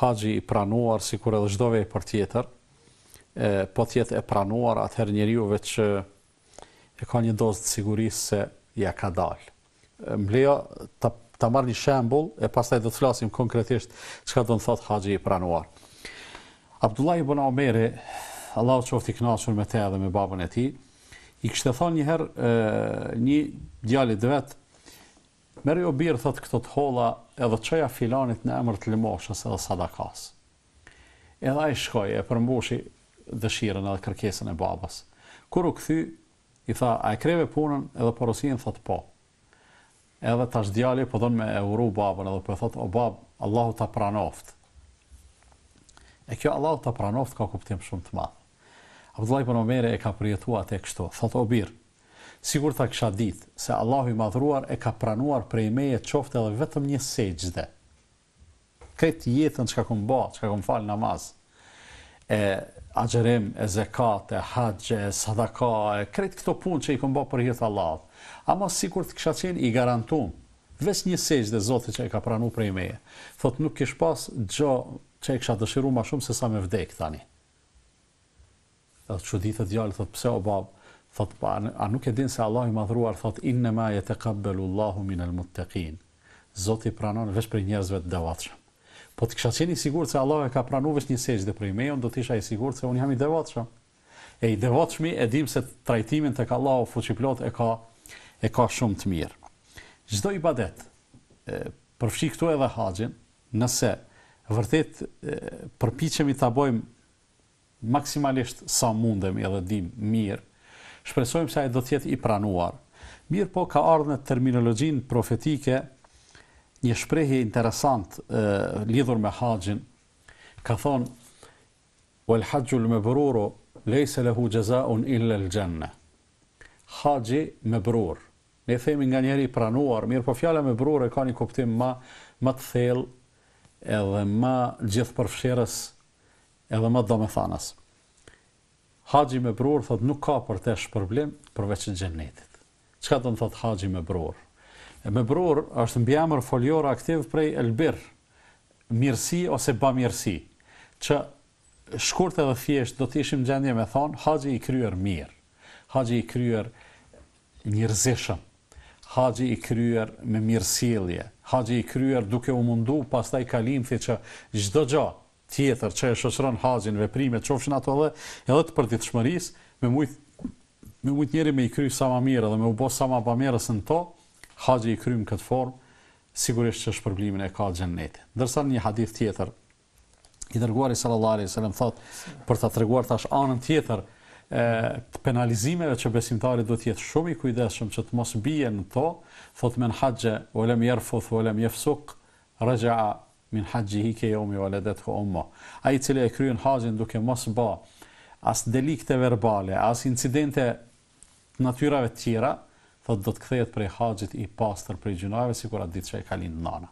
haxhi i pranuar sikur edhe çdo vepër tjetër e po thjet e pranuar atëherë njeriu veç e ka një dozë të sigurisë se ja ka dal. Mbleja ta, të marrë një shembull e pastaj do të flasim konkretisht çka do të thotë haxhi i pranuar. Abdullah ibn Omer, Allahu qoftë i knasur me te dhe me babën e tij, i kishte të një herë një djalë të Meri o birë thëtë këtë të hola edhe qëja filanit në emër të limoshës edhe sadakas. Edhe a i shkoj e përmbushi dëshiren edhe kërkesën e babas. Kur u këthy, i tha, a i kreve punën edhe porosin thëtë po. Edhe të djali po dhënë me e uru babën edhe po e thëtë, o babë, Allahu të pranoftë. E kjo Allahu të pranoftë ka kuptim shumë të madhë. Abdullaj për në mere e ka përjetua të e kështu, thëtë o birë, sigur tha kësha ditë, se Allahu i madhruar e ka pranuar prej meje qofte dhe vetëm një sejgjde. Kretë jetën që ka këmë ba, që ka këmë falë namaz, e agjerim, e zekat, e haqë, e sadaka, e kretë këto punë që i këmë ba për hirtë Allahu. Ama sigur të kësha qenë i garantumë, Ves një sejgjë dhe zote që e ka pranu prej meje. Thot nuk kish pas gjë që e kisha dëshiru ma shumë se sa me vdek tani. Dhe të që ditë të djallë, thot pse o babë, Thot, pa, a nuk e din se Allah i madhruar, thot, inna ma yataqabbalu Allahu min el Zoti Zot i pranon vesh për njerëzve të devatëshëm. Po të kësha qeni sigur se Allah e ka pranu vesh një sejgjë dhe për i mejon, do të isha i sigur se unë jam i devatëshëm. E i devatëshmi e dim se trajtimin të ka Allah fuqiplot e ka, e ka shumë të mirë. Çdo i badet, përfshi këtu edhe haqin, nëse vërtet përpichemi ta abojmë maksimalisht sa mundem edhe dim mirë, shpresojmë se ai do të jetë i pranuar. Mirë po ka ardhur në terminologjinë profetike një shprehje interesante lidhur me haxhin. Ka thonë wal hajjul mabruru laysa lahu jazaa'un illa al janna. Haxhi mabrur. Ne themi nga njëri i pranuar, mirë po fjala mabrur e ka një kuptim më më të thellë edhe më gjithë përfshirës edhe më domethënës haqji me bror, thot nuk ka për te shë problem, përveç e gjenetit. Qëka të në thot haqji me bror? Me bror është në bjamer foljor aktiv prej elbir, mirësi ose ba mirësi, që shkurt edhe fjesht do të ishim gjendje me thonë, haqji i kryer mirë, haqji i kryer njërzishëm, haqji i kryer me mirësilje, haqji i kryer duke u mundu, pas taj kalimthi që gjdo gjatë, tjetër që e shëshëron hazin, veprime, qofshin ato dhe edhe të të shmëris, me mujt, me njeri me i kry sa ma mire dhe me u bo sa ma pa së në to, hazi i kry më këtë form, sigurisht që shpërblimin e ka gjennetit. Ndërsa një hadith tjetër, i dërguar i Salallari, se lëmë thot, për të tërguar tash anën tjetër, e, të penalizimeve që besimtari dhëtë jetë shumë i kujdeshëm që të mos bije në to, thot me në haqë, olem jërë futh, olem jëfësuk, rëgja min haqjihi ke jomi valedet ho oma. A i e kryen haqjin duke mos ba as delikte verbale, as incidente natyrave tjera, thot do të kthejet prej haqjit i pastër prej gjunave, si kur atë ditë që e kalin nana.